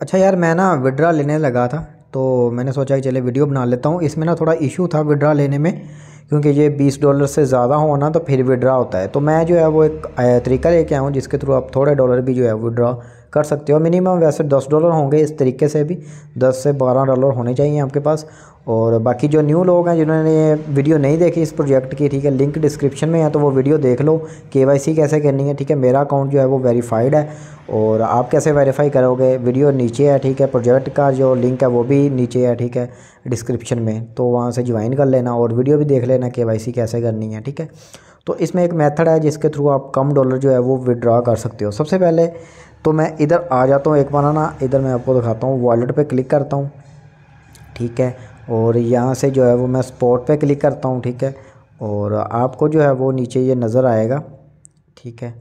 अच्छा यार मैं ना विड्रा लेने लगा था तो मैंने सोचा कि चले वीडियो बना लेता हूँ इसमें ना थोड़ा इशू था विड्रा लेने में क्योंकि ये बीस डॉलर से ज़्यादा हो ना तो फिर विड्रा होता है तो मैं जो है वो एक तरीका लेके आया हूँ जिसके थ्रू आप थोड़े डॉलर भी जो है विड्रा कर सकते हो मिनिमम वैसे दस डॉलर होंगे इस तरीके से भी दस से बारह डॉलर होने चाहिए आपके पास और बाकी जो न्यू लोग हैं जिन्होंने वीडियो नहीं देखी इस प्रोजेक्ट की ठीक है लिंक डिस्क्रिप्शन में है तो वो वीडियो देख लो के कैसे करनी है ठीक है मेरा अकाउंट जो है वो वेरीफाइड है और आप कैसे वेरीफाई करोगे वीडियो नीचे है ठीक है प्रोजेक्ट का जो लिंक है वो भी नीचे है ठीक है डिस्क्रिप्शन में तो वहाँ से ज्वाइन कर लेना और वीडियो भी देख लेना के कैसे करनी है ठीक है तो इसमें एक मेथड है जिसके थ्रू आप कम डॉलर जो है वो विड्रॉ कर सकते हो सबसे पहले तो मैं इधर आ जाता हूँ एक बार ना इधर मैं आपको दिखाता हूँ वॉलेट पे क्लिक करता हूँ ठीक है और यहाँ से जो है वो मैं स्पॉट पे क्लिक करता हूँ ठीक है और आपको जो है वो नीचे ये नज़र आएगा ठीक है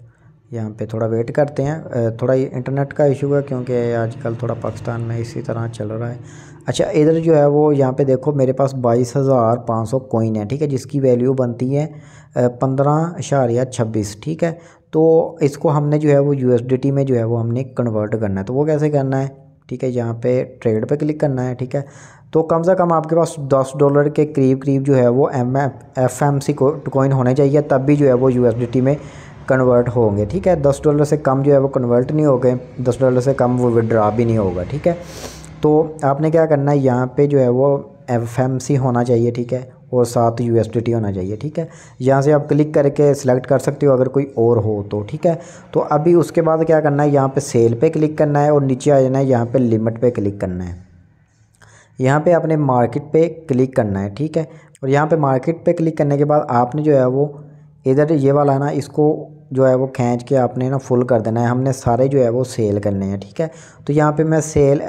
यहाँ पे थोड़ा वेट करते हैं थोड़ा ये इंटरनेट का इशू है क्योंकि आजकल थोड़ा पाकिस्तान में इसी तरह चल रहा है अच्छा इधर जो है वो यहाँ पे देखो मेरे पास बाईस हज़ार पाँच सौ कोइन है ठीक है जिसकी वैल्यू बनती है पंद्रह इशारिया छब्बीस ठीक है तो इसको हमने जो है वो यू में जो है वो हमने कन्वर्ट करना है तो वो कैसे करना है ठीक है यहाँ पे ट्रेड पे क्लिक करना है ठीक है तो कम से कम आपके पास दस डॉलर के करीब करीब जो है वो M F M C coin होने चाहिए तब भी जो है वो यू में कन्वर्ट होंगे ठीक है दस डॉलर से कम जो है वो कन्वर्ट नहीं हो गए दस डॉलर से कम वो विड्रा भी नहीं होगा ठीक है तो आपने क्या करना है यहाँ पर जो है वो एफ होना चाहिए ठीक है और साथ यू होना चाहिए ठीक है यहाँ से आप क्लिक करके सेलेक्ट कर सकते हो अगर कोई और हो तो ठीक है तो अभी उसके बाद क्या करना है यहाँ पे सेल पे क्लिक करना है और नीचे आ जाना है यहाँ पे लिमिट पे क्लिक करना है यहाँ पे आपने मार्केट पे क्लिक करना है ठीक है और यहाँ पे मार्केट पे क्लिक करने के बाद आपने जो है वो इधर ये वाला ना इसको जो है वो खींच के आपने ना फुल कर देना है हमने सारे जो है वो सेल करने हैं ठीक है तो यहाँ पर मैं सेल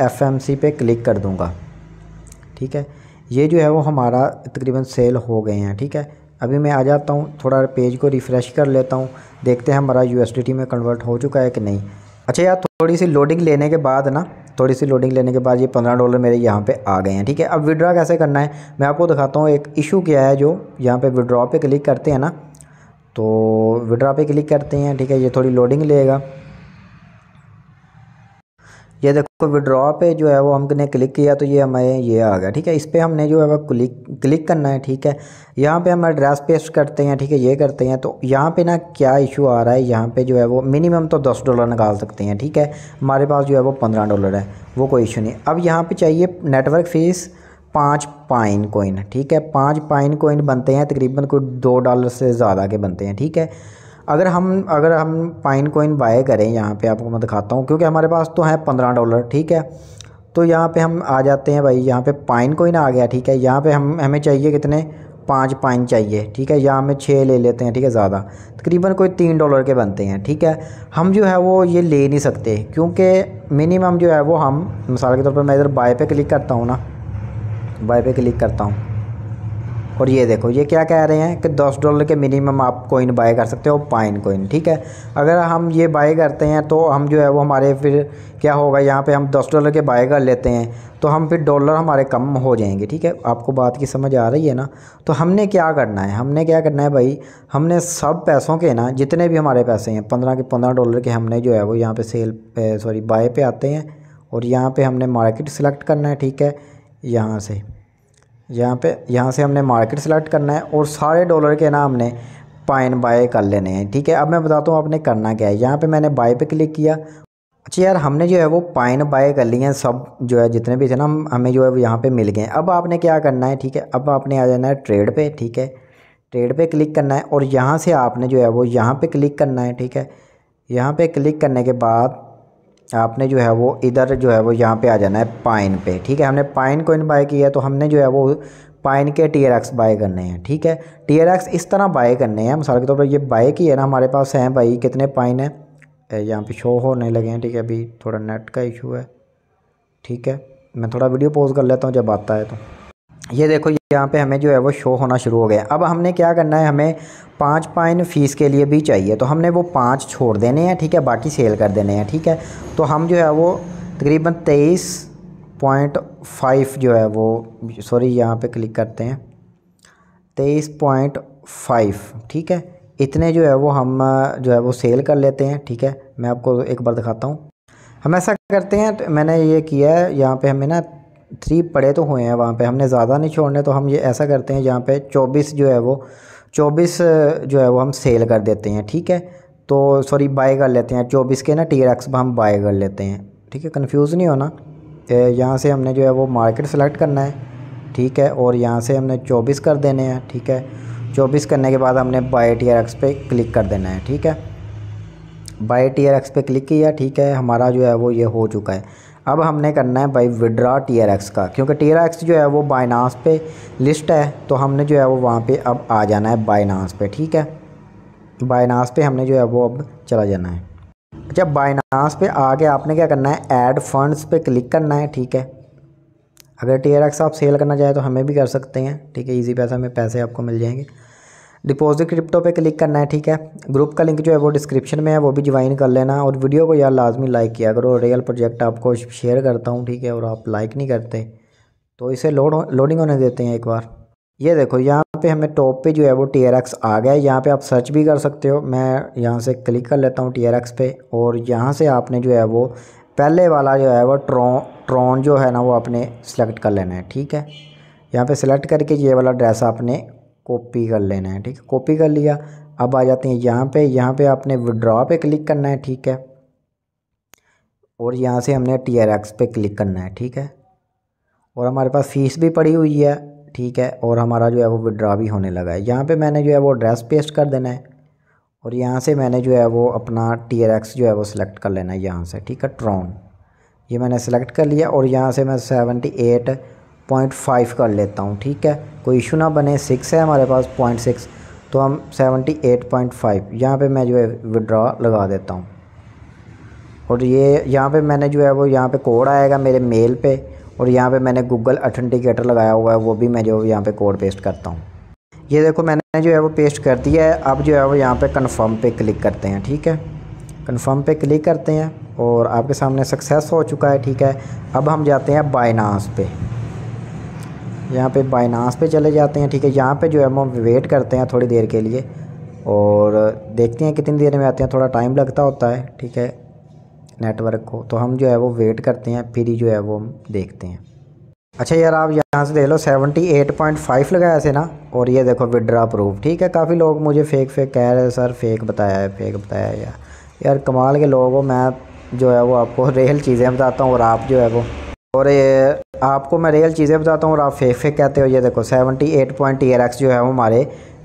सी पे क्लिक कर दूँगा ठीक है ये जो है वो हमारा तकरीबन सेल हो गए हैं ठीक है अभी मैं आ जाता हूँ थोड़ा पेज को रिफ़्रेश कर लेता हूँ देखते हैं हमारा यू में कन्वर्ट हो चुका है कि नहीं अच्छा यार थोड़ी सी लोडिंग लेने के बाद ना थोड़ी सी लोडिंग लेने के बाद ये पंद्रह डॉलर मेरे यहाँ पे आ गए हैं ठीक है अब विड्रॉ कैसे करना है मैं आपको दिखाता हूँ एक इशू क्या है जो यहाँ पे विड्रॉ पे क्लिक करते हैं ना तो विड्रा पे क्लिक करते हैं ठीक है ये थोड़ी लोडिंग लेगा ये देखो विड्रॉ पे जो है वो हमने क्लिक किया तो ये हमें ये आ गया ठीक है इस पर हमने जो है वो क्लिक क्लिक करना है ठीक है यहाँ पे हम एड्रेस पेस्ट करते हैं ठीक है ये करते हैं तो यहाँ पे ना क्या इशू आ रहा है यहाँ पे जो है वो मिनिमम तो दस डॉलर निकाल सकते हैं ठीक है हमारे पास जो है वो पंद्रह डॉलर है वो कोई इशू नहीं अब यहाँ पर चाहिए नेटवर्क फीस पाँच पाइन कोइन ठीक है पाँच पाइन कोइन बनते हैं तकरीबन कोई दो डॉलर से ज़्यादा के बनते हैं ठीक है अगर हम अगर हम पाइन कोइन बाय करें यहाँ पे आपको मैं दिखाता हूँ क्योंकि हमारे पास तो है पंद्रह डॉलर ठीक है तो यहाँ पे हम आ जाते हैं भाई यहाँ पे पाइन कोइन आ गया ठीक है यहाँ पे हम हमें चाहिए कितने पाँच पाइन चाहिए ठीक है या हमें छः ले लेते हैं ठीक है ज़्यादा तकरीबन कोई तीन डॉलर के बनते हैं ठीक है हम जो है वो ये ले नहीं सकते क्योंकि मिनिमम जो है वो हम मिसाल के तौर पर मैं इधर बाय पे क्लिक करता हूँ ना बाय पे क्लिक करता हूँ और ये देखो ये क्या कह रहे हैं कि दस डॉलर के मिनिमम आप कोइन बाय कर सकते हो पाइन कोइन ठीक है अगर हम ये बाय करते हैं तो हम जो है वो हमारे फिर क्या होगा यहाँ पे हम दस डॉलर के बाय कर लेते हैं तो हम फिर डॉलर हमारे कम हो जाएंगे ठीक है आपको बात की समझ आ रही है ना तो हमने क्या करना है हमने क्या करना है भाई हमने सब पैसों के ना जितने भी हमारे पैसे हैं पंद्रह के पंद्रह डॉलर के हमने जो है वो यहाँ पर सेल पे सॉरी बाय पर आते हैं और यहाँ पर हमने मार्केट सेलेक्ट करना है ठीक है यहाँ से यहाँ पे यहाँ से हमने मार्केट सेलेक्ट करना है और सारे डॉलर के ना हमने पाइन बाय कर लेने हैं ठीक है अब मैं बताता हूँ आपने करना क्या है यहाँ पे मैंने बाय पे क्लिक किया अच्छा यार हमने जो है वो पाइन बाय कर लिए हैं सब जो है जितने भी थे ना हमें जो है वो यहाँ पर मिल गए अब आपने क्या करना है ठीक है अब आपने आ जाना है ट्रेड पर ठीक है ट्रेड पर क्लिक करना है और यहाँ से आपने जो है वो यहाँ पर क्लिक करना है ठीक है यहाँ पर क्लिक करने के बाद आपने जो है वो इधर जो है वो यहाँ पे आ जाना है पाइन पे ठीक है हमने पाइन कोइन बाय किया तो हमने जो है वो पाइन के टी आर एक्स बाय करने हैं ठीक है टी आर एक्स इस तरह बाय करने हैं मिसाल के तौर तो पर ये बाय की है ना हमारे पास हैं भाई कितने पाइन हैं यहाँ पे शो होने लगे हैं ठीक है अभी थोड़ा नेट का इशू है ठीक है मैं थोड़ा वीडियो पॉज कर लेता हूँ जब आता है तो ये देखो यहाँ पे हमें जो है वो शो होना शुरू हो गया अब हमने क्या करना है हमें पाँच पाइन फ़ीस के लिए भी चाहिए तो हमने वो पाँच छोड़ देने हैं ठीक है बाकी सेल कर देने हैं ठीक है तो हम जो है वो तकरीबन तेईस पॉइंट फाइव जो है वो सॉरी यहाँ पे क्लिक करते हैं तेईस पॉइंट फाइव ठीक है इतने जो है वो हम जो है वो सेल कर लेते हैं ठीक है मैं आपको एक बार दिखाता हूँ हम ऐसा करते हैं मैंने ये किया है यहाँ पर हमें ना थ्री पड़े तो हुए हैं वहाँ पे हमने ज़्यादा नहीं छोड़ने तो हम ये ऐसा करते हैं जहाँ पे चौबीस जो है वो चौबीस जो है वो हम सेल कर देते हैं ठीक है तो सॉरी बाय कर लेते हैं चौबीस के ना टी एक्स हम बाय कर लेते हैं ठीक है कन्फ्यूज़ नहीं होना यहाँ से हमने जो है वो मार्केट सेलेक्ट करना है ठीक है और यहाँ से हमने चौबीस कर देने हैं ठीक है चौबीस करने के बाद हमने बाय टी एक्स पे क्लिक कर देना है ठीक है बाय टी एक्स पे क्लिक किया ठीक है हमारा जो है वो ये हो चुका है अब हमने करना है भाई विड्रा टी आर एक्स का क्योंकि टी आर एक्स जो है वो बाइनास पे लिस्ट है तो हमने जो है वो वहाँ पे अब आ जाना है बाइनास पे ठीक है बाइनास पे हमने जो है वो अब चला जाना है अच्छा बाइनास पे आके आपने क्या करना है ऐड फंड्स पे क्लिक करना है ठीक है अगर टी आर एक्स आप सेल करना चाहें तो हमें भी कर सकते हैं ठीक है ईजी पैसा में पैसे आपको मिल जाएंगे डिपॉजिट क्रिप्टो पे क्लिक करना है ठीक है ग्रुप का लिंक जो है वो डिस्क्रिप्शन में है वो भी ज्वाइन कर लेना और वीडियो को यार लाजमी लाइक किया करो रियल प्रोजेक्ट आपको शेयर करता हूँ ठीक है और आप लाइक नहीं करते तो इसे लोड लोडिंग होने देते हैं एक बार ये देखो यहाँ पे हमें टॉप पे जो है वो टी आर एक्स आ गया है यहाँ पे आप सर्च भी कर सकते हो मैं यहाँ से क्लिक कर लेता हूँ टी आर एक्स पे और यहाँ से आपने जो है वो पहले वाला जो है वो ट्रॉ ट्रॉन जो है ना वो आपने सेलेक्ट कर लेना है ठीक है यहाँ पे सेलेक्ट करके ये वाला ड्रेस आपने कॉपी कर लेना है ठीक है कॉपी कर लिया अब आ जाते हैं यहाँ पे यहाँ पे आपने विड्रॉ पे क्लिक करना है ठीक है और यहाँ से हमने टी आर एक्स पे क्लिक करना है ठीक है और हमारे पास फीस भी पड़ी हुई है ठीक है और हमारा जो है वो विड्रॉ भी होने लगा है यहाँ पे मैंने जो है वो एड्रेस पेस्ट कर देना है और यहाँ से मैंने जो है वो अपना टी आर एक्स जो है वो सिलेक्ट कर लेना है यहाँ से ठीक है ट्रॉन ये मैंने सेलेक्ट कर लिया और यहाँ से मैं सेवेंटी एट पॉइंट फाइव कर लेता हूँ ठीक है कोई इशू ना बने सिक्स है हमारे पास पॉइंट सिक्स तो हम सेवेंटी एट पॉइंट फाइव यहाँ पर मैं जो है विड्रॉ लगा देता हूँ और ये यहाँ पे मैंने जो है वो यहाँ पे कोड आएगा मेरे मेल पे और यहाँ पे मैंने गूगल अथेंटिकेटर लगाया हुआ है वो भी मैं जो यहाँ पे कोड पेस्ट करता हूँ ये देखो मैंने जो है वो पेस्ट कर दिया है अब जो है वो यहाँ पे कंफर्म पे क्लिक करते हैं ठीक है कंफर्म पे क्लिक करते हैं और आपके सामने सक्सेस हो चुका है ठीक है अब हम जाते हैं बाइनास पे यहाँ पे बाइनास पे चले जाते हैं ठीक है यहाँ पे जो है हम वेट करते हैं थोड़ी देर के लिए और देखते हैं कितनी देर में आते हैं थोड़ा टाइम लगता होता है ठीक है नेटवर्क को तो हम जो है वो वेट करते हैं फिर ही जो है वो हम देखते हैं अच्छा यार आप यहाँ से देख लो सेवेंटी एट पॉइंट फाइव लगाया से ना और ये देखो विड्रा प्रूफ ठीक है काफ़ी लोग मुझे फेक फेक कह रहे हैं सर फेक बताया है फेक बताया है यार यार कमाल के लोग हो मैं जो है वो आपको रियल चीज़ें बताता हूँ और आप जो है वो और ये आपको मैं रियल चीज़ें बताता हूँ और आप फेक फेक कहते हो ये देखो seventy eight point T X जो है वो हमारे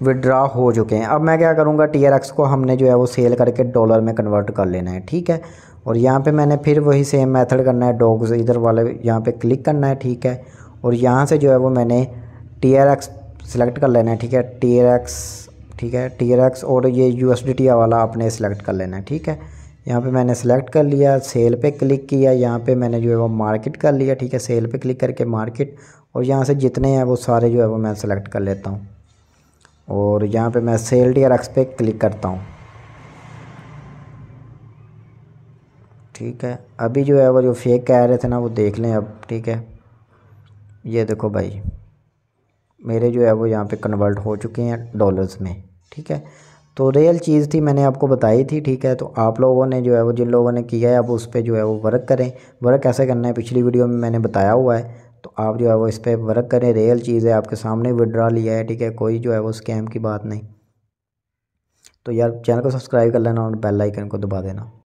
विड्रा हो चुके हैं अब मैं क्या करूँगा टी एक्स को हमने जो है वो सेल करके डॉलर में कन्वर्ट कर लेना है ठीक है और यहाँ पे मैंने फिर वही सेम मेथड करना है डॉग्स इधर वाले यहाँ पे क्लिक करना है ठीक है और यहाँ से जो है वो मैंने टी आर एक्स सेलेक्ट कर लेना है ठीक है टी आर एक्स ठीक है टी आर एक्स और ये यू एस डी टी वाला आपने सेलेक्ट कर लेना है ठीक है यहाँ पे मैंने सेलेक्ट कर लिया सेल पे क्लिक किया यहाँ पे मैंने जो है वो मार्केट कर लिया ठीक है सेल पे क्लिक करके मार्केट और यहाँ से जितने हैं वो सारे जो है वो मैं सेलेक्ट कर लेता हूँ और यहाँ पे मैं सेल डी एक्स पे क्लिक करता हूँ ठीक है अभी जो है वो जो फेक कह रहे थे ना वो देख लें अब ठीक है ये देखो भाई मेरे जो है वो यहाँ पर कन्वर्ट हो चुके हैं डॉलर्स में ठीक है तो रियल चीज़ थी मैंने आपको बताई थी ठीक है तो आप लोगों ने जो है वो जिन लोगों ने किया है आप उस पर जो है वो वर्क करें वर्क कैसे करना है पिछली वीडियो में मैंने बताया हुआ है तो आप जो है वो इस पर वर्क करें रियल चीज़ है आपके सामने विड्रा लिया है ठीक है कोई जो है वो स्कैम की बात नहीं तो यार चैनल को सब्सक्राइब कर लेना और बेल आइकन को दबा देना